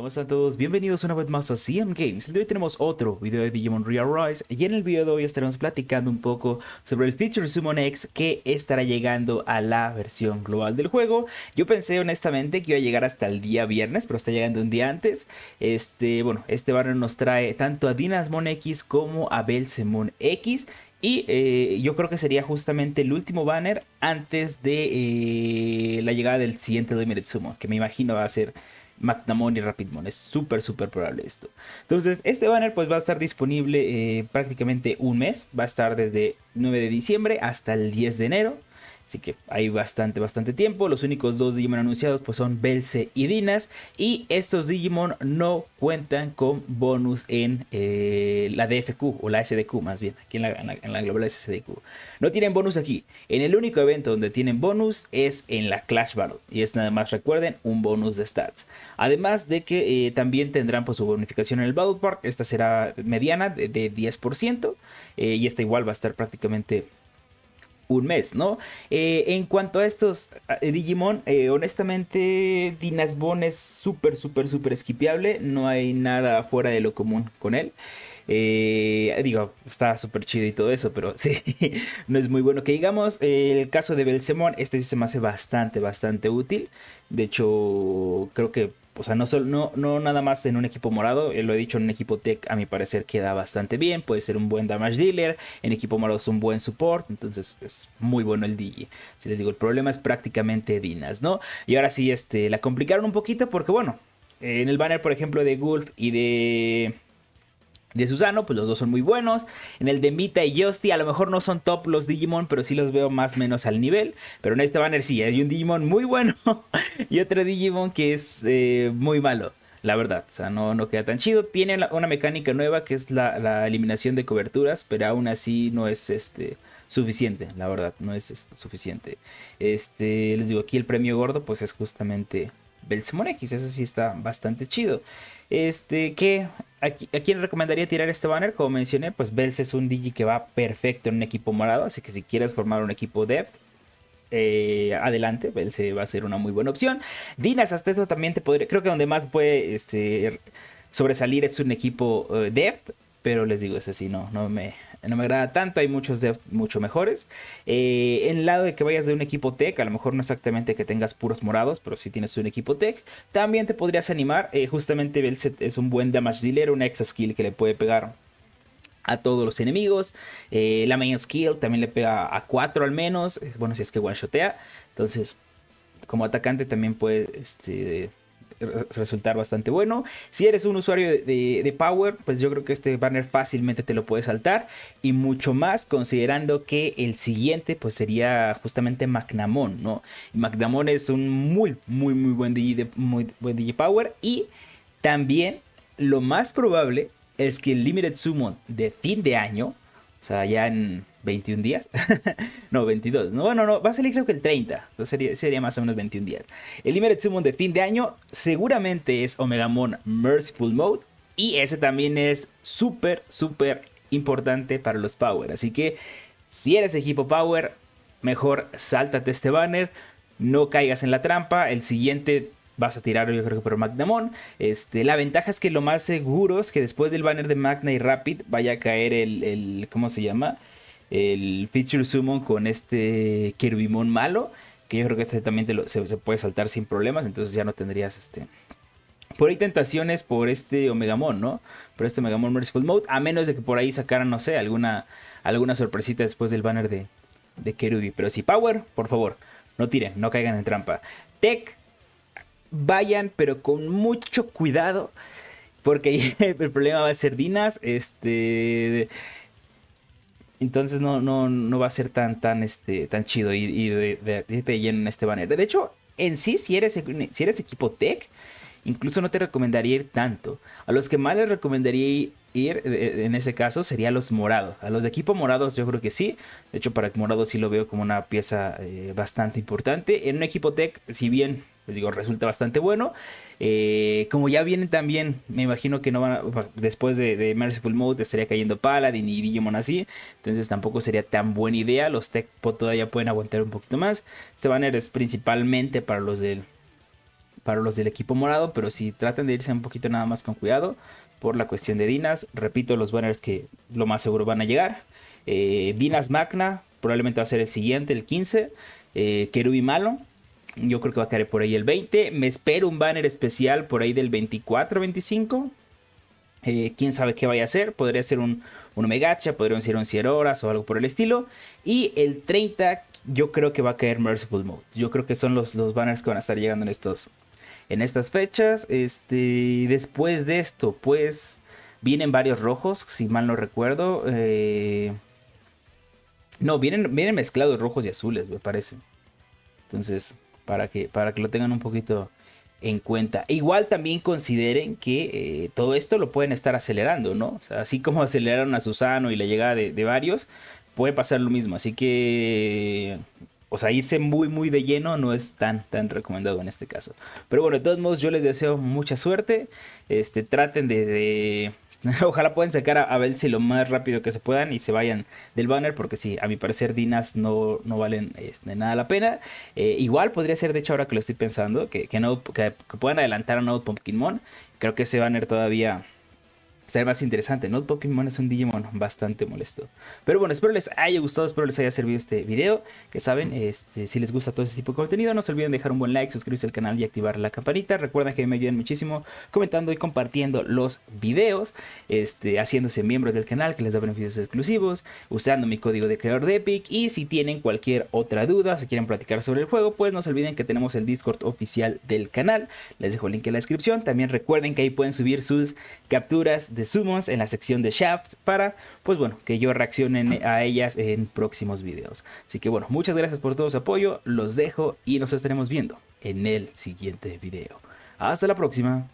¿Cómo están todos? Bienvenidos una vez más a CM Games. El de hoy tenemos otro video de Digimon Real Rise y en el video de hoy estaremos platicando un poco sobre el Feature Summon X que estará llegando a la versión global del juego. Yo pensé honestamente que iba a llegar hasta el día viernes, pero está llegando un día antes. Este, bueno, este banner nos trae tanto a Dinasmon X como a Belsemon X y eh, yo creo que sería justamente el último banner antes de eh, la llegada del siguiente Limited Summon, que me imagino va a ser Magnamon y Rapidmon. Es súper, súper probable esto. Entonces, este banner pues va a estar disponible eh, prácticamente un mes. Va a estar desde 9 de diciembre hasta el 10 de enero. Así que hay bastante, bastante tiempo. Los únicos dos Digimon anunciados pues son Belce y Dinas. Y estos Digimon no cuentan con bonus en eh, la DFQ o la SDQ más bien, aquí en la, global SDQ. No tienen bonus aquí. En el único evento donde tienen bonus es en la Clash Battle. Y es nada más, recuerden, un bonus de stats. Además de que eh, también tendrán pues su bonificación en el Battle Park. Esta será mediana de, 10%. Eh, y esta igual va a estar prácticamente un mes, ¿no? Eh, en cuanto a estos eh, Digimon, eh, honestamente Dinasbon es súper, súper, súper Esquipiable. no hay nada fuera de lo común con él. digo, está súper chido y todo eso, pero sí, no es muy bueno que digamos. el caso de Belsemon, este sí se me hace bastante, bastante útil. De hecho, creo que o sea, no, no, no nada más en un equipo morado, eh, lo he dicho, en un equipo tech a mi parecer queda bastante bien, puede ser un buen damage dealer, en equipo morado es un buen support, entonces es pues, muy bueno el DJ. Si les digo, el problema es prácticamente Dinas, ¿no? Y ahora sí, este, la complicaron un poquito porque bueno, en el banner por ejemplo de Gulf y de de Susano, pues los dos son muy buenos. En el de Mita y Yosti, a lo mejor no son top los Digimon, pero sí los veo más o menos al nivel. Pero en este banner sí, hay un Digimon muy bueno y otro Digimon que es eh, muy malo. La verdad, o sea, no, no queda tan chido. Tiene una mecánica nueva que es la, eliminación de coberturas, pero aún así no es este suficiente, la verdad, no es este, suficiente. Este, les digo, aquí el premio gordo, pues es justamente Belzemon X. Ese sí está bastante chido. Este, que ¿A quién recomendaría tirar este banner? Como mencioné, pues Bels es un Digi que va perfecto en un equipo morado. Así que si quieres formar un equipo Depth, eh, adelante, Bels va a ser una muy buena opción. Dinas, hasta eso también te podría. Creo que donde más puede este, sobresalir es un equipo uh, Pero les digo, ese sí no, no me, no me agrada tanto, hay muchos de mucho mejores. Eh, en el lado de que vayas de un equipo tech, a lo mejor no exactamente que tengas puros morados, pero si tienes un equipo tech, también te podrías animar. Eh, justamente Belset es un buen damage dealer, una ex skill que le puede pegar a todos los enemigos. Eh, la main skill también le pega a cuatro al menos, bueno, si es que one shotea. Entonces, como atacante también puede... Este, resultar bastante bueno. Si eres un usuario de, Power, pues yo creo que este banner fácilmente te lo puedes saltar y mucho más considerando que el siguiente pues sería justamente Magnamon, ¿no? Magnamon es un muy, muy, muy buen de, muy buen Power y también lo más probable es que el Limited Summon de fin de año, o sea, ya en 21 días. no, 22. No, bueno, no, va a salir creo que el 30. Entonces sería, más o menos 21 días. El Limited Summon de fin de año seguramente es Omega Mon Merciful Mode. Y ese también es súper, súper importante para los Power. Así que si eres equipo Power, mejor sáltate este banner. No caigas en la trampa. El siguiente vas a tirar yo creo que por Magnamon. Este, la ventaja es que lo más seguro es que después del banner de Magna y Rapid vaya a caer el, el ¿cómo se llama? el Feature Summon con este Kerubimon malo. Que yo creo que este también se, puede saltar sin problemas. Entonces ya no tendrías este. Por ahí tentaciones por este Omegamon, ¿no? Por este Omegamon Merciful Mode. A menos de que por ahí sacaran, no sé, alguna, alguna sorpresita después del banner de, de Kerubi. Pero si Power, por favor, no tiren, no caigan en trampa. Tech, vayan, pero con mucho cuidado. Porque el problema va a ser Dinas. Este. Entonces no, no, no va a ser tan, tan, este, tan chido y de, lleno en este banner. De hecho, en sí, si eres, si eres equipo tech, incluso no te recomendaría ir tanto. A los que más les recomendaría ir, eh, eh, en ese caso, sería los morados. A los de equipo morados yo creo que sí. De hecho, para morado sí lo veo como una pieza eh, bastante importante. En un equipo tech, si bien pues digo, resulta bastante bueno. Eh, como ya viene también, me imagino que no van después de, Merciful Mode estaría cayendo Paladin y Digimon así, entonces tampoco sería tan buena idea, los Techpo todavía pueden aguantar un poquito más. Este banner es principalmente para los del para los del equipo morado, pero si tratan de irse un poquito nada más con cuidado por la cuestión de Dinas, repito los banners que lo más seguro van a llegar. Eh, Dinas Magna probablemente va a ser el siguiente, el 15. Eh, Kerubi Malo, yo creo que va a caer por ahí el 20. Me espero un banner especial por ahí del 24-25. Eh, quién sabe qué vaya a ser. Podría ser un, un Omegacha, podría ser un Cierra Horas o algo por el estilo. Y el 30 yo creo que va a caer Merciful Mode. Yo creo que son los, los banners que van a estar llegando en, estos, en estas fechas. Este, después de esto, pues vienen varios rojos, si mal no recuerdo. Eh, no, vienen, vienen mezclados rojos y azules, me parece. Entonces, para que, para que lo tengan un poquito en cuenta. E igual también consideren que eh, todo esto lo pueden estar acelerando, ¿no? O sea, así como aceleraron a Susano y la llegada de, varios, puede pasar lo mismo. Así que, o sea, irse muy, muy de lleno no es tan, tan recomendado en este caso. Pero bueno, de todos modos, yo les deseo mucha suerte. Este, traten de Ojalá puedan sacar a, si lo más rápido que se puedan y se vayan del banner, porque sí, a mi parecer Dinas no, no valen este, nada la pena. Eh, igual podría ser, de hecho, ahora que lo estoy pensando, que, no, puedan adelantar a Node Pumpkinmon. Creo que ese banner todavía ser más interesante, ¿no? Pokémon es un Digimon bastante molesto. Pero bueno, espero les haya gustado, espero les haya servido este video. Que saben, este, si les gusta todo este tipo de contenido, no se olviden dejar un buen like, suscribirse al canal y activar la campanita. Recuerden que me ayudan muchísimo comentando y compartiendo los videos, este, haciéndose miembros del canal que les da beneficios exclusivos, usando mi código de creador de Epic. Y si tienen cualquier otra duda, si quieren platicar sobre el juego, pues no se olviden que tenemos el Discord oficial del canal. Les dejo el link en la descripción. También recuerden que ahí pueden subir sus capturas de sumos en la sección de shafts para, pues bueno, que yo reaccione a ellas en próximos videos. Así que bueno, muchas gracias por todo su apoyo, los dejo y nos estaremos viendo en el siguiente video. Hasta la próxima.